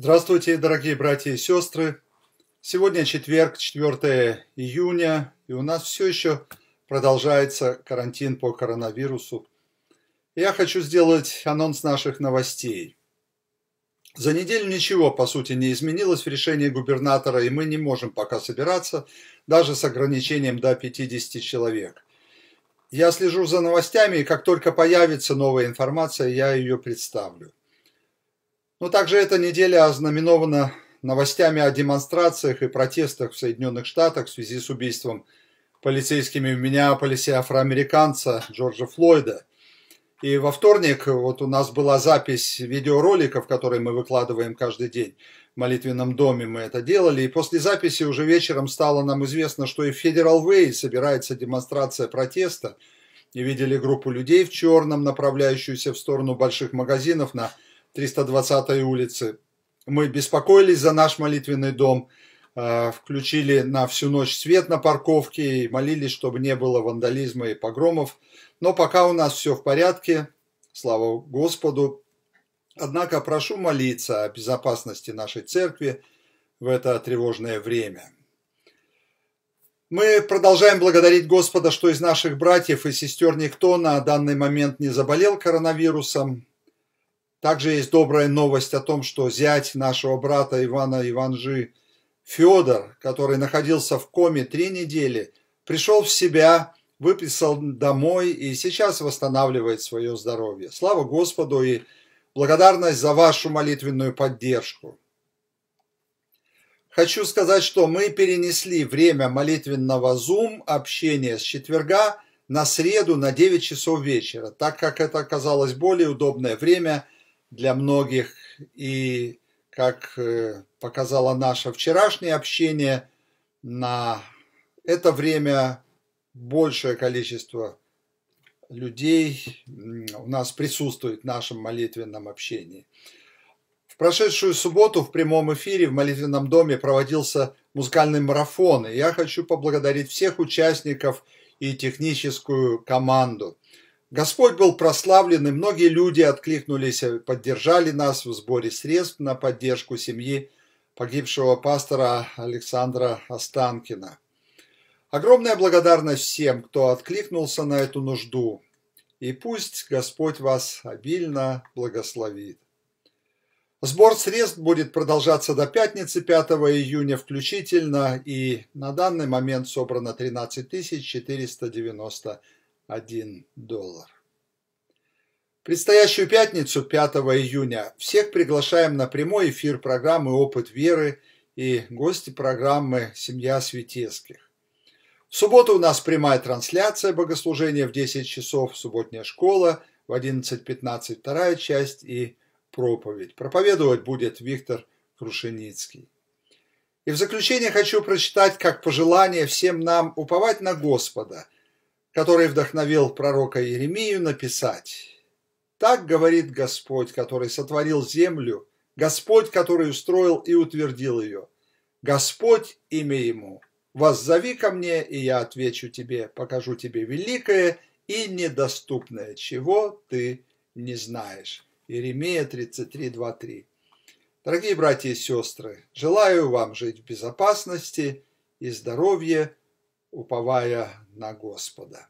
Здравствуйте, дорогие братья и сестры! Сегодня четверг, 4 июня, и у нас все еще продолжается карантин по коронавирусу. Я хочу сделать анонс наших новостей. За неделю ничего, по сути, не изменилось в решении губернатора, и мы не можем пока собираться, даже с ограничением до 50 человек. Я слежу за новостями, и как только появится новая информация, я ее представлю. Но также эта неделя ознаменована новостями о демонстрациях и протестах в Соединенных Штатах в связи с убийством полицейскими в Миннеаполисе афроамериканца Джорджа Флойда. И во вторник вот у нас была запись видеороликов, которые мы выкладываем каждый день. В молитвенном доме мы это делали. И после записи уже вечером стало нам известно, что и в Федерал Вэй собирается демонстрация протеста. И видели группу людей в черном, направляющуюся в сторону больших магазинов на 320-й улицы. Мы беспокоились за наш молитвенный дом, э, включили на всю ночь свет на парковке и молились, чтобы не было вандализма и погромов. Но пока у нас все в порядке, слава Господу. Однако прошу молиться о безопасности нашей церкви в это тревожное время. Мы продолжаем благодарить Господа, что из наших братьев и сестер никто на данный момент не заболел коронавирусом. Также есть добрая новость о том, что зять нашего брата Ивана Иванжи Федор, который находился в коме три недели, пришел в себя, выписал домой и сейчас восстанавливает свое здоровье. Слава Господу и благодарность за вашу молитвенную поддержку. Хочу сказать, что мы перенесли время молитвенного Zoom общения с четверга на среду на 9 часов вечера, так как это оказалось более удобное время – для многих и, как э, показало наше вчерашнее общение, на это время большее количество людей у нас присутствует в нашем молитвенном общении. В прошедшую субботу в прямом эфире в молитвенном доме проводился музыкальный марафон, и я хочу поблагодарить всех участников и техническую команду. Господь был прославлен, и многие люди откликнулись, поддержали нас в сборе средств на поддержку семьи погибшего пастора Александра Останкина. Огромная благодарность всем, кто откликнулся на эту нужду. И пусть Господь вас обильно благословит. Сбор средств будет продолжаться до пятницы 5 июня включительно, и на данный момент собрано 13 490 1 доллар. Предстоящую пятницу, 5 июня, всех приглашаем на прямой эфир программы «Опыт веры» и гости программы «Семья Светецких». В субботу у нас прямая трансляция богослужения в 10 часов, субботняя школа в 11.15, вторая часть и проповедь. Проповедовать будет Виктор Крушеницкий. И в заключение хочу прочитать как пожелание всем нам уповать на Господа – который вдохновил пророка Иеремию написать «Так говорит Господь, который сотворил землю, Господь, который устроил и утвердил ее, Господь имя ему, воззови ко мне, и я отвечу тебе, покажу тебе великое и недоступное, чего ты не знаешь». Иеремия 33, 2, 3. Дорогие братья и сестры, желаю вам жить в безопасности и здоровье – уповая на Господа.